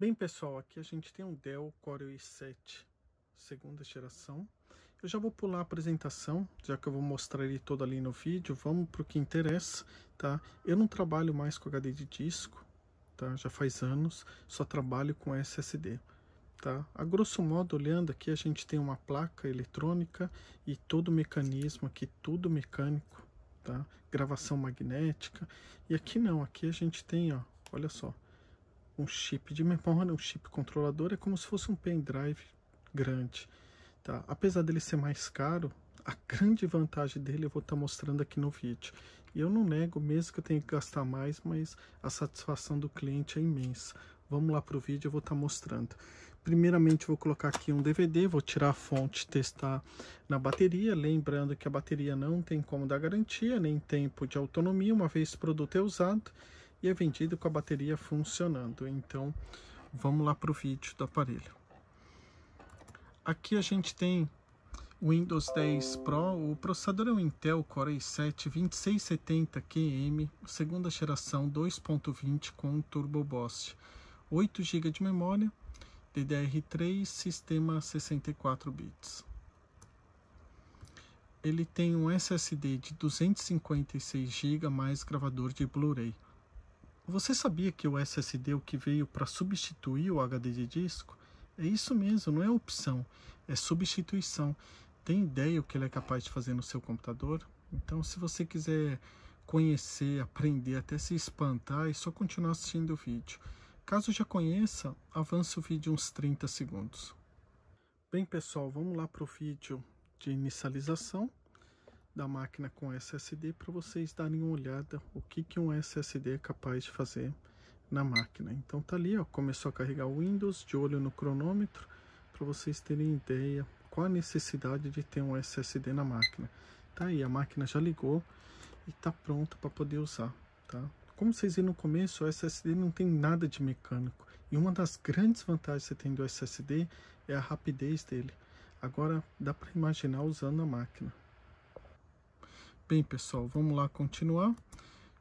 Bem pessoal, aqui a gente tem um Dell Core i7 segunda geração. Eu já vou pular a apresentação, já que eu vou mostrar ele todo ali no vídeo. Vamos para o que interessa, tá? Eu não trabalho mais com HD de disco, tá? Já faz anos, só trabalho com SSD. Tá? A grosso modo, olhando aqui, a gente tem uma placa eletrônica e todo o mecanismo aqui, tudo mecânico, tá? Gravação magnética. E aqui não, aqui a gente tem, ó, olha só, um chip de memória, né, um chip controlador, é como se fosse um pendrive grande. Tá? Apesar dele ser mais caro, a grande vantagem dele eu vou estar tá mostrando aqui no vídeo. E eu não nego, mesmo que eu tenha que gastar mais, mas a satisfação do cliente é imensa. Vamos lá para o vídeo, eu vou estar tá mostrando. Primeiramente vou colocar aqui um DVD, vou tirar a fonte testar na bateria, lembrando que a bateria não tem como dar garantia, nem tempo de autonomia, uma vez o produto é usado e é vendido com a bateria funcionando. Então vamos lá para o vídeo do aparelho. Aqui a gente tem o Windows 10 Pro, o processador é um Intel Core i7-2670QM, segunda geração 2.20 com Turbo Boost, 8 GB de memória, DDR3, sistema 64 bits. Ele tem um SSD de 256 GB mais gravador de Blu-ray. Você sabia que o SSD é o que veio para substituir o HD de disco? É isso mesmo, não é opção, é substituição. Tem ideia o que ele é capaz de fazer no seu computador? Então, se você quiser conhecer, aprender, até se espantar, é só continuar assistindo o vídeo. Caso já conheça, avance o vídeo uns 30 segundos. Bem, pessoal, vamos lá para o vídeo de inicialização da máquina com SSD para vocês darem uma olhada o que, que um SSD é capaz de fazer na máquina. Então tá ali, ó, começou a carregar o Windows de olho no cronômetro para vocês terem ideia qual a necessidade de ter um SSD na máquina. Tá aí, a máquina já ligou e tá pronta para poder usar, tá? Como vocês viram no começo, o SSD não tem nada de mecânico. E uma das grandes vantagens que você tem do SSD é a rapidez dele. Agora dá para imaginar usando a máquina. Bem, pessoal, vamos lá continuar.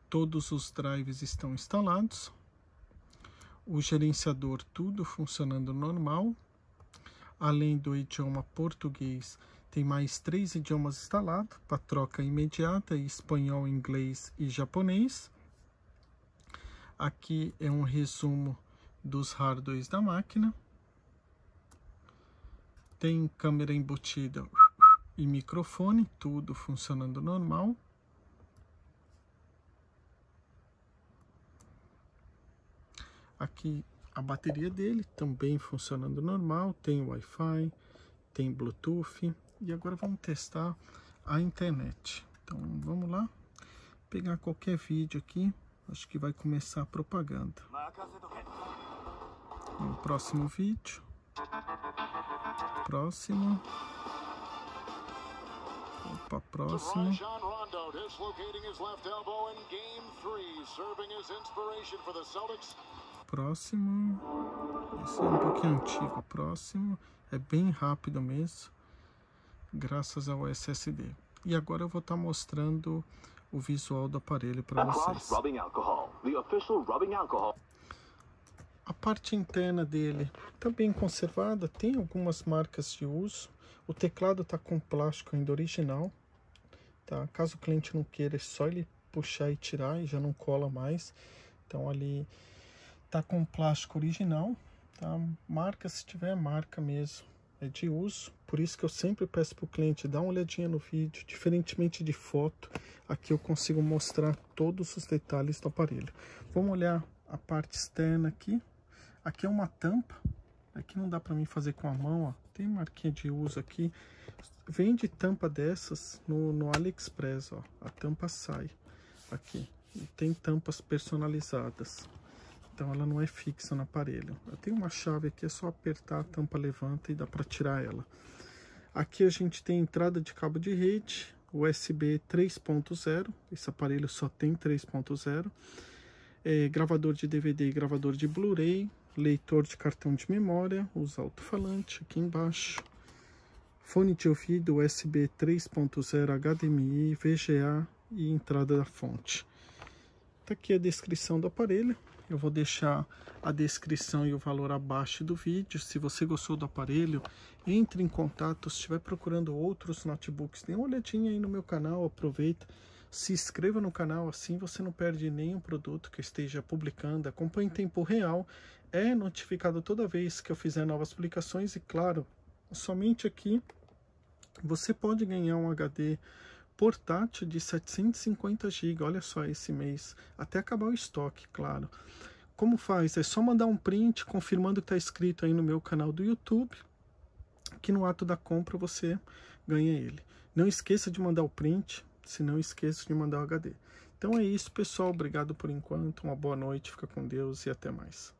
Todos os drives estão instalados. O gerenciador tudo funcionando normal. Além do idioma português, tem mais três idiomas instalados para troca imediata, espanhol, inglês e japonês. Aqui é um resumo dos hardwares da máquina. Tem câmera embutida e microfone, tudo funcionando normal. Aqui a bateria dele também funcionando normal, tem Wi-Fi, tem Bluetooth. E agora vamos testar a internet. Então vamos lá, pegar qualquer vídeo aqui, acho que vai começar a propaganda. No próximo vídeo. Próximo para a próxima. Próximo. Esse é um pouquinho antigo. Próximo. É bem rápido mesmo. Graças ao SSD. E agora eu vou estar tá mostrando o visual do aparelho para vocês. A parte interna dele está bem conservada, tem algumas marcas de uso. O teclado está com plástico ainda original. Tá? Caso o cliente não queira, é só ele puxar e tirar e já não cola mais. Então ali está com plástico original, tá? Marca se tiver marca mesmo, é de uso. Por isso que eu sempre peço pro cliente dar uma olhadinha no vídeo, diferentemente de foto, aqui eu consigo mostrar todos os detalhes do aparelho. Vamos olhar a parte externa aqui. Aqui é uma tampa. Aqui não dá para mim fazer com a mão, ó. Tem marquinha de uso aqui. Vende tampa dessas no, no AliExpress, ó. A tampa sai aqui. E tem tampas personalizadas. Então ela não é fixa no aparelho. Eu tenho uma chave aqui, é só apertar, a tampa levanta e dá para tirar ela. Aqui a gente tem entrada de cabo de rede, USB 3.0, esse aparelho só tem 3.0, é, gravador de DVD e gravador de Blu-ray, leitor de cartão de memória, os alto-falante aqui embaixo, fone de ouvido USB 3.0 HDMI, VGA e entrada da fonte. Tá aqui a descrição do aparelho. Eu vou deixar a descrição e o valor abaixo do vídeo. Se você gostou do aparelho, entre em contato. Se estiver procurando outros notebooks, dê uma olhadinha aí no meu canal, aproveita se inscreva no canal, assim você não perde nenhum produto que eu esteja publicando. Acompanhe em tempo real, é notificado toda vez que eu fizer novas publicações e, claro, somente aqui você pode ganhar um HD portátil de 750 GB. Olha só esse mês, até acabar o estoque, claro. Como faz? É só mandar um print confirmando que está escrito aí no meu canal do YouTube, que no ato da compra você ganha ele. Não esqueça de mandar o print, se não esqueça de mandar o HD. Então é isso, pessoal. Obrigado por enquanto. Uma boa noite, fica com Deus e até mais.